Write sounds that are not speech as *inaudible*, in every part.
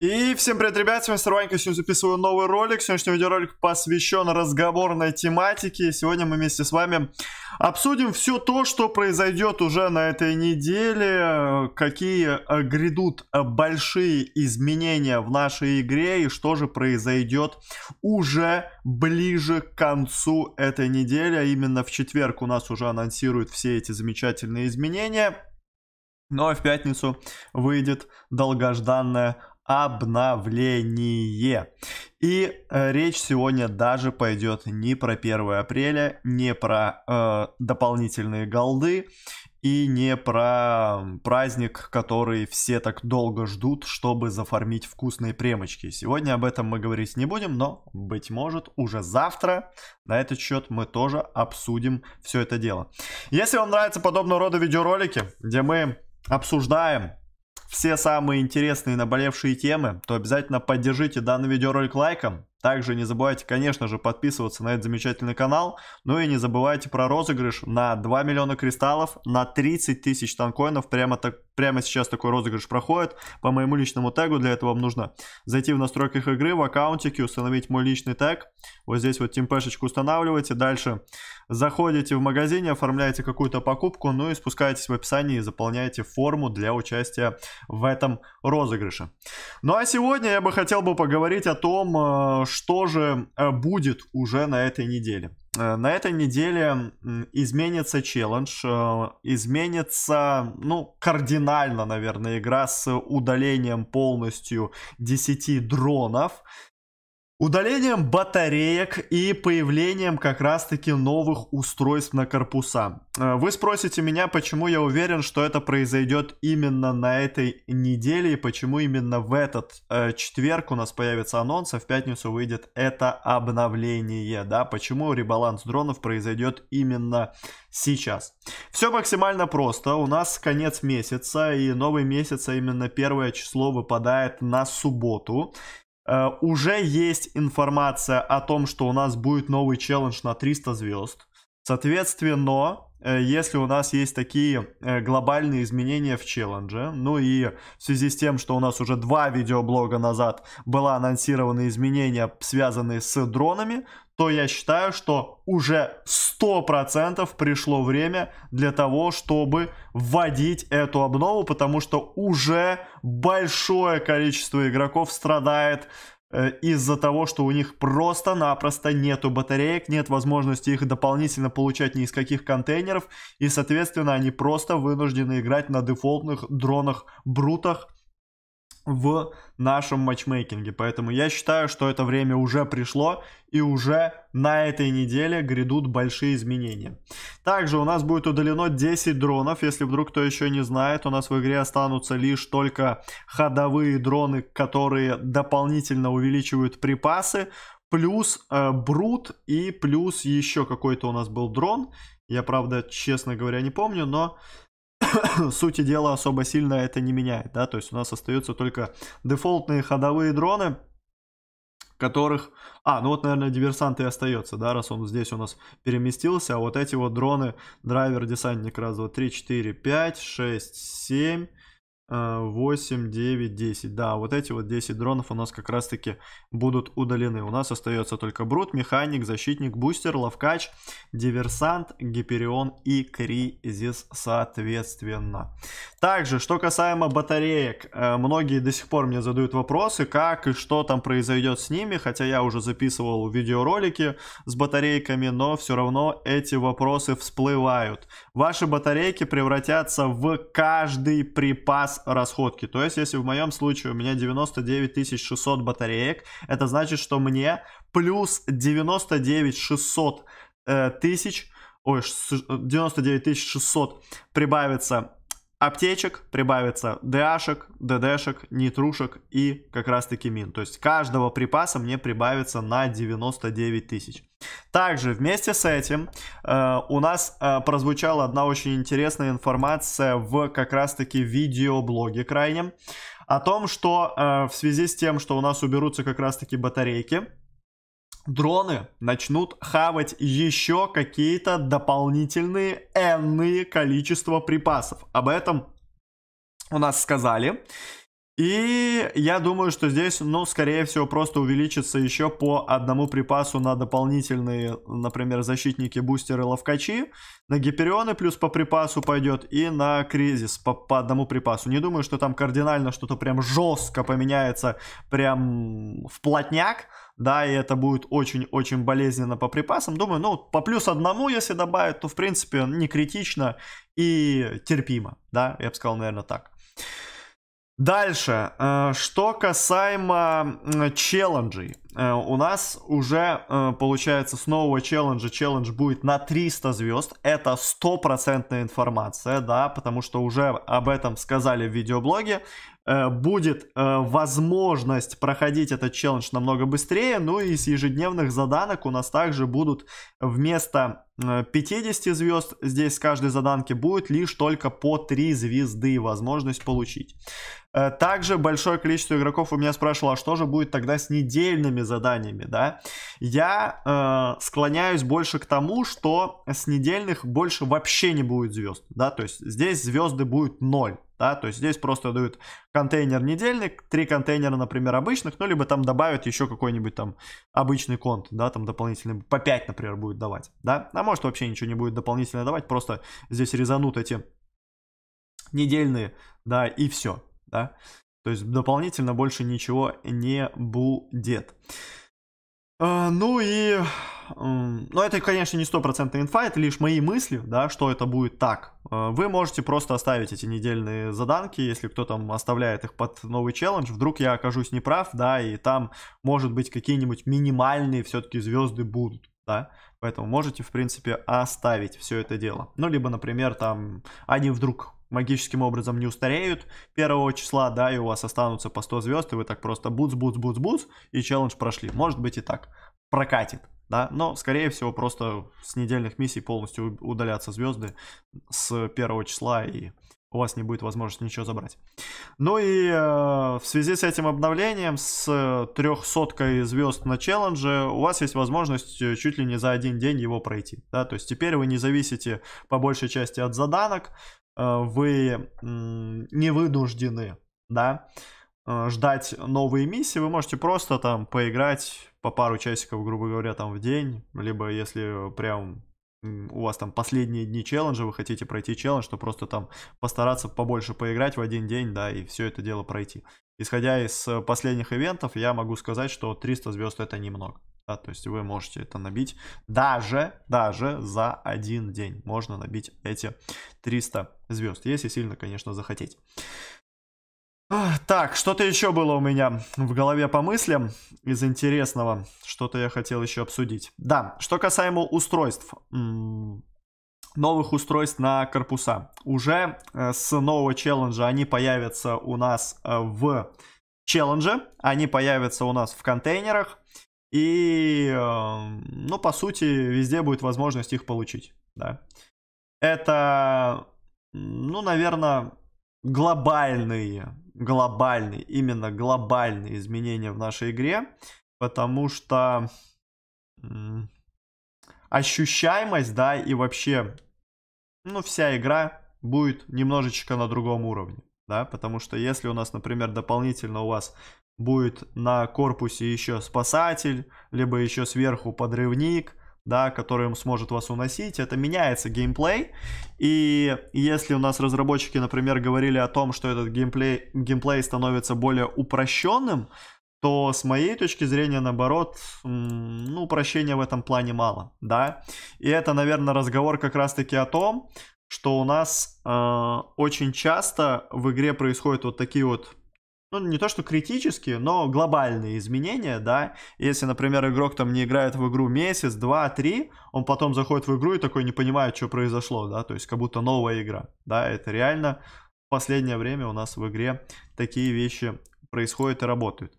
И всем привет, ребят, с вами Сарванька, сегодня записываю новый ролик. Сегодняшний видеоролик посвящен разговорной тематике. Сегодня мы вместе с вами обсудим все то, что произойдет уже на этой неделе, какие грядут большие изменения в нашей игре и что же произойдет уже ближе к концу этой недели. А именно в четверг у нас уже анонсируют все эти замечательные изменения. Ну а в пятницу выйдет долгожданная обновление. И э, речь сегодня даже пойдет не про 1 апреля, не про э, дополнительные голды и не про праздник, который все так долго ждут, чтобы зафармить вкусные премочки. Сегодня об этом мы говорить не будем, но, быть может, уже завтра на этот счет мы тоже обсудим все это дело. Если вам нравятся подобного рода видеоролики, где мы обсуждаем все самые интересные наболевшие темы, то обязательно поддержите данный видеоролик лайком. Также не забывайте, конечно же, подписываться на этот замечательный канал. Ну и не забывайте про розыгрыш на 2 миллиона кристаллов, на 30 тысяч танкоинов. Прямо так Прямо сейчас такой розыгрыш проходит. По моему личному тегу для этого вам нужно зайти в настройках игры, в аккаунтике, установить мой личный тег. Вот здесь вот темпешечку устанавливаете. Дальше заходите в магазине, оформляете какую-то покупку, ну и спускаетесь в описании и заполняете форму для участия в этом розыгрыше. Ну а сегодня я бы хотел бы поговорить о том, э, что же э, будет уже на этой неделе. Э, на этой неделе изменится челлендж, э, изменится, ну, кардинально, наверное, игра с удалением полностью 10 дронов. Удалением батареек и появлением как раз-таки новых устройств на корпуса. Э, вы спросите меня, почему я уверен, что это произойдет именно на этой неделе и почему именно в этот э, четверг у нас появится анонс, а в пятницу выйдет это обновление, да, почему ребаланс дронов произойдет именно сейчас. Все максимально просто, у нас конец месяца и новый месяц, а именно первое число выпадает на субботу. Э, уже есть информация о том, что у нас будет новый челлендж на 300 звезд. Соответственно, э, если у нас есть такие э, глобальные изменения в челлендже, ну и в связи с тем, что у нас уже два видеоблога назад было анонсированы изменения, связанные с дронами, то я считаю, что уже 100% пришло время для того, чтобы вводить эту обнову, потому что уже большое количество игроков страдает э, из-за того, что у них просто-напросто нету батареек, нет возможности их дополнительно получать ни из каких контейнеров, и, соответственно, они просто вынуждены играть на дефолтных дронах-брутах, в нашем матчмейкинге. Поэтому я считаю, что это время уже пришло и уже на этой неделе грядут большие изменения. Также у нас будет удалено 10 дронов. Если вдруг кто еще не знает, у нас в игре останутся лишь только ходовые дроны, которые дополнительно увеличивают припасы. Плюс э, брут и плюс еще какой-то у нас был дрон. Я, правда, честно говоря, не помню, но *coughs* сути дела, особо сильно это не меняет, да, то есть у нас остаются только дефолтные ходовые дроны, которых... А, ну вот, наверное, диверсант и остается, да, раз он здесь у нас переместился, а вот эти вот дроны, драйвер, десантник, раз, два, три, четыре, пять, шесть, семь, 8, 9, 10. Да, вот эти вот 10 дронов у нас как раз-таки будут удалены. У нас остается только Брут, Механик, Защитник, Бустер, Ловкач, Диверсант, Гиперион и Кризис соответственно. Также, что касаемо батареек, э, многие до сих пор мне задают вопросы, как и что там произойдет с ними, хотя я уже записывал видеоролики с батарейками, но все равно эти вопросы всплывают. Ваши батарейки превратятся в каждый припас расходки. То есть, если в моем случае у меня 99 600 батареек, это значит, что мне плюс 99 600 э, тысяч, ой, 99 600 прибавится аптечек прибавится ДАшек, ДДшек, нитрушек и как раз таки мин. То есть каждого припаса мне прибавится на 99 тысяч. Также вместе с этим э, у нас э, прозвучала одна очень интересная информация в как раз таки видеоблоге крайнем о том, что э, в связи с тем, что у нас уберутся как раз таки батарейки, дроны начнут хавать еще какие-то дополнительные энные количество припасов. Об этом у нас сказали. И я думаю, что здесь, ну, скорее всего, просто увеличится еще по одному припасу на дополнительные, например, защитники, бустеры, ловкачи. На гиперионы плюс по припасу пойдет и на кризис по, по одному припасу. Не думаю, что там кардинально что-то прям жестко поменяется, прям в плотняк. Да, и это будет очень-очень болезненно по припасам. Думаю, ну, по плюс одному, если добавить, то, в принципе, не критично и терпимо. Да, я бы сказал, наверное, так. Дальше, э, что касаемо челленджей. Э, у нас уже э, получается с нового челленджа челлендж будет на 300 звезд. Это стопроцентная информация, да, потому что уже об этом сказали в видеоблоге. Э, будет возможность проходить этот челлендж намного быстрее. Ну и с ежедневных заданок у нас также будут вместо 50 звезд, здесь с каждой заданки будет лишь только по 3 звезды возможность получить. Также большое количество игроков у меня спрашивало, а что же будет тогда с недельными заданиями, да, я э, склоняюсь больше к тому, что с недельных больше вообще не будет звезд, да, то есть здесь звезды будет ноль, да, то есть здесь просто дают контейнер недельник, три контейнера, например, обычных, ну, либо там добавят еще какой-нибудь там обычный конт, да, там дополнительный, по 5, например, будет давать, да, а может вообще ничего не будет дополнительно давать, просто здесь резанут эти недельные, да, и все, да. То есть дополнительно больше ничего не будет. А, ну и... Ну, это, конечно, не стопроцентная инфа, это лишь мои мысли, да, что это будет так. А, вы можете просто оставить эти недельные заданки, если кто там оставляет их под новый челлендж. Вдруг я окажусь неправ, да, и там, может быть, какие-нибудь минимальные все-таки звезды будут, да. Поэтому можете, в принципе, оставить все это дело. Ну, либо, например, там, они вдруг магическим образом не устареют первого числа, да, и у вас останутся по 100 звезд, и вы так просто буц, буц, буц, буц, и челлендж прошли. Может быть и так. Прокатит, да, но, скорее всего, просто с недельных миссий полностью удалятся звезды с первого числа, и у вас не будет возможности ничего забрать. Ну и э, в связи с этим обновлением, с трехсоткой звезд на челлендже, у вас есть возможность э, чуть ли не за один день его пройти. Да? То есть теперь вы не зависите по большей части от заданок, Э, вы не вынуждены, да, э, ждать новые миссии, вы можете просто там поиграть по пару часиков, грубо говоря, там в день, либо если прям у вас там последние дни челленджа, вы хотите пройти челлендж, то просто там постараться побольше поиграть в один день, да, и все это дело пройти. Исходя из последних ивентов, я могу сказать, что 300 звезд это немного. Да, то есть вы можете это набить даже, даже за один день. Можно набить эти 300 звезд, если сильно, конечно, захотеть. Так, что-то еще было у меня в голове по мыслям из интересного. Что-то я хотел еще обсудить. Да, что касаемо устройств. Новых устройств на корпуса. Уже э, с нового челленджа они появятся у нас э, в челлендже. Они появятся у нас в контейнерах. И, эм, ну, по сути, везде будет возможность их получить, да. Это, ну, наверное, глобальные, глобальные, именно глобальные изменения в нашей игре, потому что ощущаемость, да, и вообще, ну, вся игра будет немножечко на другом уровне да, потому что если у нас, например, дополнительно у вас будет на корпусе еще спасатель, либо еще сверху подрывник, да, который сможет вас уносить, это меняется геймплей. И если у нас разработчики, например, говорили о том, что этот геймплей, геймплей становится более упрощенным, то с моей точки зрения, наоборот, ну, упрощения в этом плане мало, да. И это, наверное, разговор как раз-таки о том, что у нас э, очень часто в игре происходят вот такие вот ну, не то что критические, но глобальные изменения, да. Если, например, игрок там не играет в игру месяц, два, три, он потом заходит в игру и такой не понимает, что произошло, да, то есть как будто новая игра, да, это реально в последнее время у нас в игре такие вещи происходит и работают.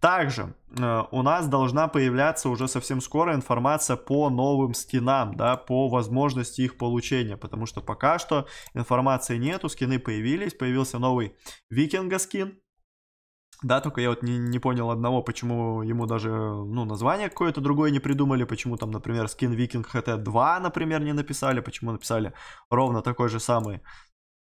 Также э, у нас должна появляться уже совсем скоро информация по новым скинам, да, по возможности их получения, потому что пока что информации нету, скины появились, появился новый викинга скин, да, только я вот не, не понял одного, почему ему даже, ну, название какое-то другое не придумали, почему там, например, скин Викинг ХТ-2, например, не написали, почему написали ровно такой же самый,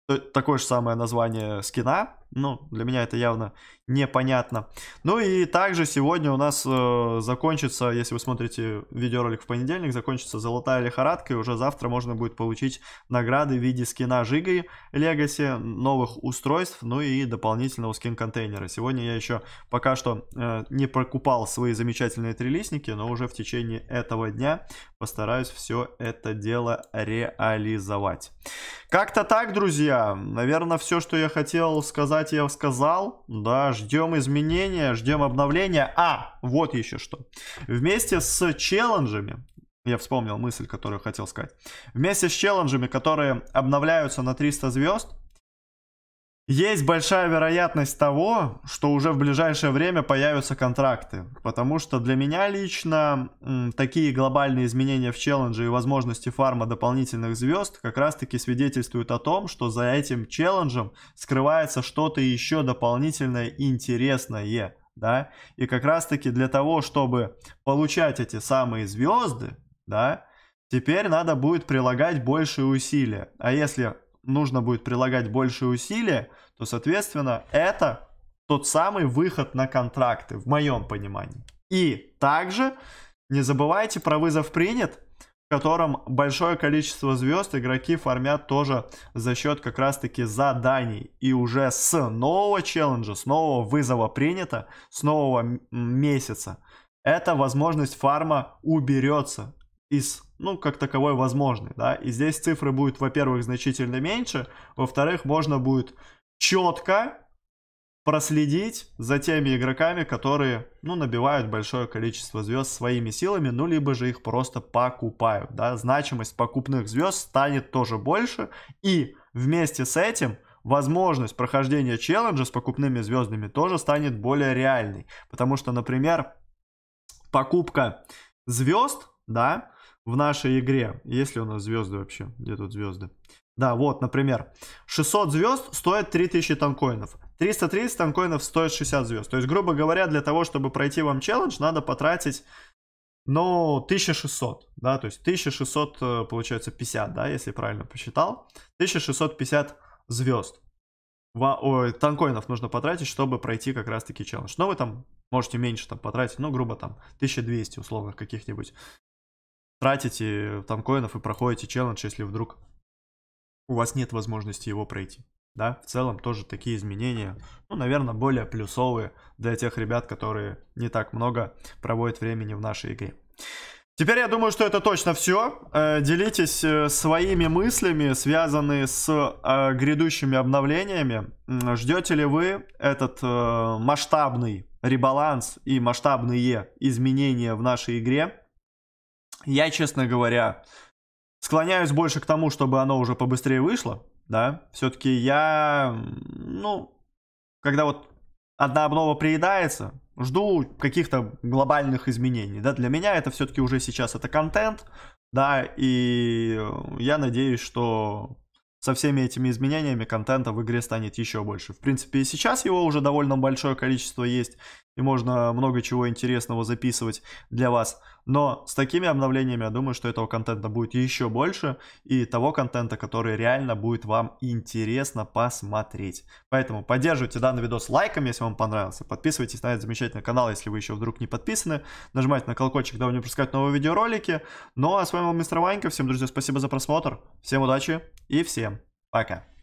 э, такое же самое название скина, ну, для меня это явно непонятно. Ну и также сегодня у нас э, закончится, если вы смотрите видеоролик в понедельник, закончится золотая лихорадка, и уже завтра можно будет получить награды в виде скина Жигой Legacy, новых устройств, ну и дополнительного скин-контейнера. Сегодня я еще пока что э, не покупал свои замечательные трилистники, но уже в течение этого дня постараюсь все это дело реализовать. Как-то так, друзья. Наверное, все, что я хотел сказать сказать я сказал. Да, ждем изменения, ждем обновления. А, вот еще что. Вместе с челленджами, я вспомнил мысль, которую хотел сказать. Вместе с челленджами, которые обновляются на 300 звезд, есть большая вероятность того, что уже в ближайшее время появятся контракты, потому что для меня лично м, такие глобальные изменения в челлендже и возможности фарма дополнительных звезд как раз-таки свидетельствуют о том, что за этим челленджем скрывается что-то еще дополнительное интересное, да, и как раз-таки для того, чтобы получать эти самые звезды, да, Теперь надо будет прилагать больше усилия. А если нужно будет прилагать больше усилия, то, соответственно, это тот самый выход на контракты, в моем понимании. И также не забывайте про вызов принят, в котором большое количество звезд игроки фармят тоже за счет как раз-таки заданий. И уже с нового челленджа, с нового вызова принято, с нового месяца, эта возможность фарма уберется из, ну, как таковой возможной, да, и здесь цифры будут, во-первых, значительно меньше, во-вторых, можно будет четко проследить за теми игроками, которые, ну, набивают большое количество звезд своими силами, ну, либо же их просто покупают, да, значимость покупных звезд станет тоже больше, и вместе с этим возможность прохождения челленджа с покупными звездами тоже станет более реальной, потому что, например, покупка звезд, да, в нашей игре. Есть ли у нас звезды вообще? Где тут звезды? Да, вот, например, 600 звезд стоит 3000 танкоинов. 330 танкоинов стоит 60 звезд. То есть, грубо говоря, для того, чтобы пройти вам челлендж, надо потратить, ну, 1600, да, то есть 1600, э, получается, 50, да, если правильно посчитал. 1650 звезд. Во, ой, танкоинов нужно потратить, чтобы пройти как раз-таки челлендж. Но ну, вы там можете меньше там потратить, ну, грубо там 1200 условных каких-нибудь тратите там коинов и проходите челлендж, если вдруг у вас нет возможности его пройти. Да, в целом тоже такие изменения, ну, наверное, более плюсовые для тех ребят, которые не так много проводят времени в нашей игре. Теперь я думаю, что это точно все. Э, делитесь э, своими мыслями, связанные с э, грядущими обновлениями. Ждете ли вы этот масштабный ребаланс и масштабные изменения в нашей игре? Я, честно говоря, склоняюсь больше к тому, чтобы оно уже побыстрее вышло, да. Все-таки я, ну, когда вот одна обнова приедается, жду каких-то глобальных изменений, да. Для меня это все-таки уже сейчас это контент, да, и я надеюсь, что со всеми этими изменениями контента в игре станет еще больше. В принципе, и сейчас его уже довольно большое количество есть и можно много чего интересного записывать для вас. Но с такими обновлениями, я думаю, что этого контента будет еще больше, и того контента, который реально будет вам интересно посмотреть. Поэтому поддерживайте данный видос лайком, если вам понравился, подписывайтесь на этот замечательный канал, если вы еще вдруг не подписаны, нажимайте на колокольчик, дабы не пропускать новые видеоролики. Ну а с вами был Мистер Ванька, всем, друзья, спасибо за просмотр, всем удачи и всем пока.